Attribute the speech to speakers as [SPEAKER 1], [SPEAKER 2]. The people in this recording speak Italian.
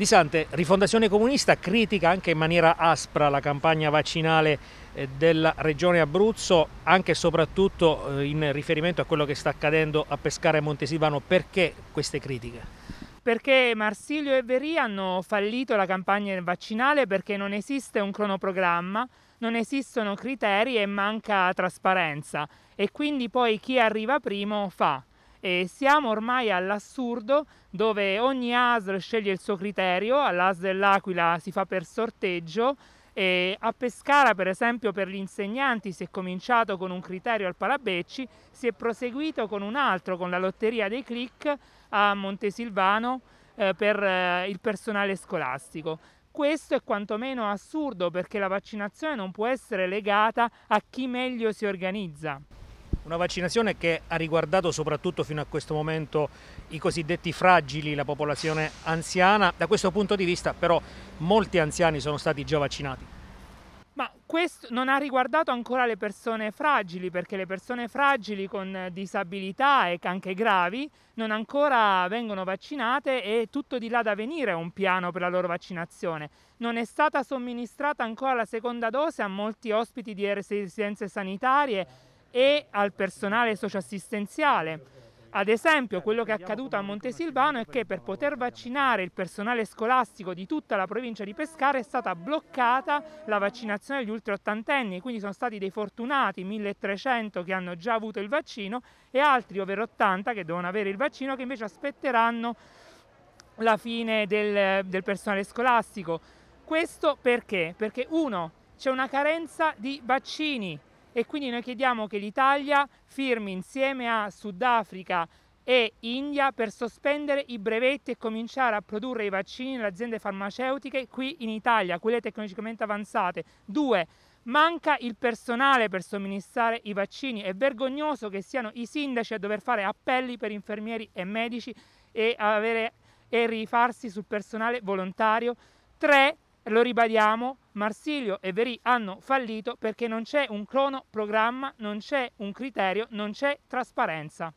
[SPEAKER 1] Di Sante, Rifondazione Comunista critica anche in maniera aspra la campagna vaccinale eh, della regione Abruzzo, anche e soprattutto eh, in riferimento a quello che sta accadendo a Pescara e Montesilvano. Perché queste critiche?
[SPEAKER 2] perché Marsilio e Verì hanno fallito la campagna vaccinale perché non esiste un cronoprogramma, non esistono criteri e manca trasparenza e quindi poi chi arriva primo fa e siamo ormai all'assurdo dove ogni ASL sceglie il suo criterio, all'ASL dell'Aquila si fa per sorteggio e a Pescara, per esempio, per gli insegnanti si è cominciato con un criterio al Palabecci, si è proseguito con un altro, con la lotteria dei click a Montesilvano eh, per eh, il personale scolastico. Questo è quantomeno assurdo perché la vaccinazione non può essere legata a chi meglio si organizza.
[SPEAKER 1] Una vaccinazione che ha riguardato soprattutto fino a questo momento i cosiddetti fragili, la popolazione anziana. Da questo punto di vista però molti anziani sono stati già vaccinati.
[SPEAKER 2] Ma questo non ha riguardato ancora le persone fragili, perché le persone fragili con disabilità e anche gravi non ancora vengono vaccinate e tutto di là da venire è un piano per la loro vaccinazione. Non è stata somministrata ancora la seconda dose a molti ospiti di residenze sanitarie e al personale socioassistenziale. Ad esempio, quello che è accaduto a Montesilvano è che per poter vaccinare il personale scolastico di tutta la provincia di Pescara è stata bloccata la vaccinazione degli ultraottantenni, quindi sono stati dei fortunati 1300 che hanno già avuto il vaccino e altri over 80 che devono avere il vaccino che invece aspetteranno la fine del, del personale scolastico. Questo perché? Perché uno, c'è una carenza di vaccini e quindi noi chiediamo che l'Italia firmi insieme a Sudafrica e India per sospendere i brevetti e cominciare a produrre i vaccini nelle aziende farmaceutiche qui in Italia, quelle tecnologicamente avanzate. Due, manca il personale per somministrare i vaccini. È vergognoso che siano i sindaci a dover fare appelli per infermieri e medici e, avere, e rifarsi sul personale volontario. Tre, lo ribadiamo, Marsilio e Verì hanno fallito perché non c'è un cronoprogramma, non c'è un criterio, non c'è trasparenza.